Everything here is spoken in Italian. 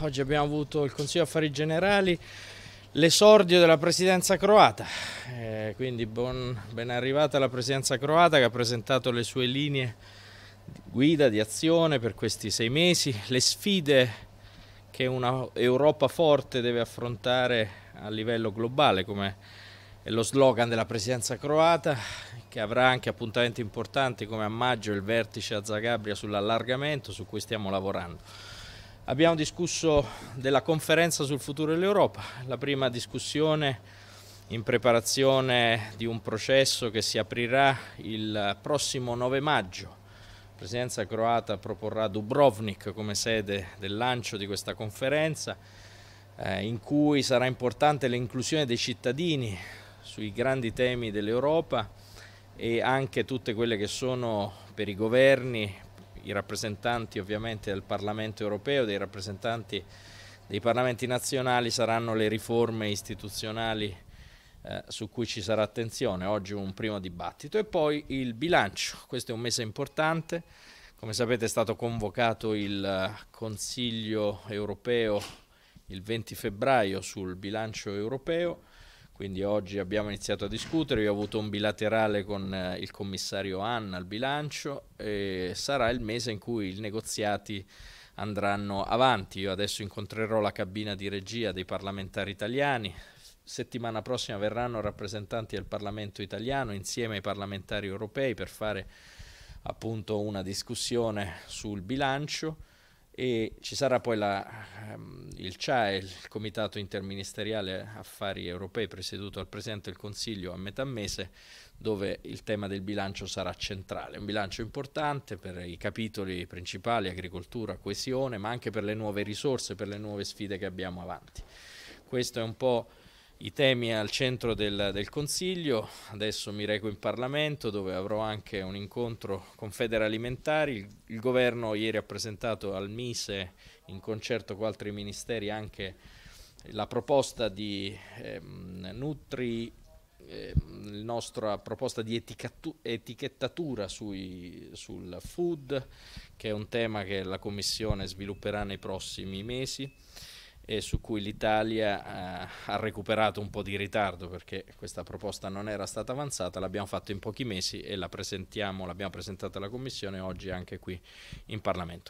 Oggi abbiamo avuto il Consiglio Affari Generali, l'esordio della presidenza croata, eh, quindi buon, ben arrivata la presidenza croata che ha presentato le sue linee di guida, di azione per questi sei mesi, le sfide che un'Europa forte deve affrontare a livello globale come è lo slogan della presidenza croata che avrà anche appuntamenti importanti come a maggio il vertice a Zagabria sull'allargamento su cui stiamo lavorando. Abbiamo discusso della conferenza sul futuro dell'Europa, la prima discussione in preparazione di un processo che si aprirà il prossimo 9 maggio. La presidenza croata proporrà Dubrovnik come sede del lancio di questa conferenza eh, in cui sarà importante l'inclusione dei cittadini sui grandi temi dell'Europa e anche tutte quelle che sono per i governi i rappresentanti ovviamente del Parlamento europeo, dei rappresentanti dei parlamenti nazionali saranno le riforme istituzionali eh, su cui ci sarà attenzione, oggi un primo dibattito e poi il bilancio, questo è un mese importante, come sapete è stato convocato il eh, Consiglio europeo il 20 febbraio sul bilancio europeo, quindi oggi abbiamo iniziato a discutere, io ho avuto un bilaterale con eh, il commissario Anna al bilancio e sarà il mese in cui i negoziati andranno avanti. Io adesso incontrerò la cabina di regia dei parlamentari italiani, settimana prossima verranno rappresentanti del Parlamento italiano insieme ai parlamentari europei per fare appunto una discussione sul bilancio e ci sarà poi la, ehm, il CAE, il Comitato Interministeriale Affari Europei, presieduto al Presidente del Consiglio a metà mese, dove il tema del bilancio sarà centrale. Un bilancio importante per i capitoli principali, agricoltura, coesione, ma anche per le nuove risorse, per le nuove sfide che abbiamo avanti. Questo è un po' i temi al centro del, del, Consiglio, adesso mi reco in Parlamento dove avrò anche un incontro con Federalimentari, il, il governo ieri ha presentato al Mise in concerto con altri ministeri anche la proposta di ehm, Nutri eh, la nostra proposta di etichettatura sui, sul food, che è un tema che la Commissione svilupperà nei prossimi mesi e su cui l'Italia eh, ha recuperato un po' di ritardo perché questa proposta non era stata avanzata, l'abbiamo fatto in pochi mesi e la presentiamo, l'abbiamo presentata alla Commissione oggi anche qui in Parlamento.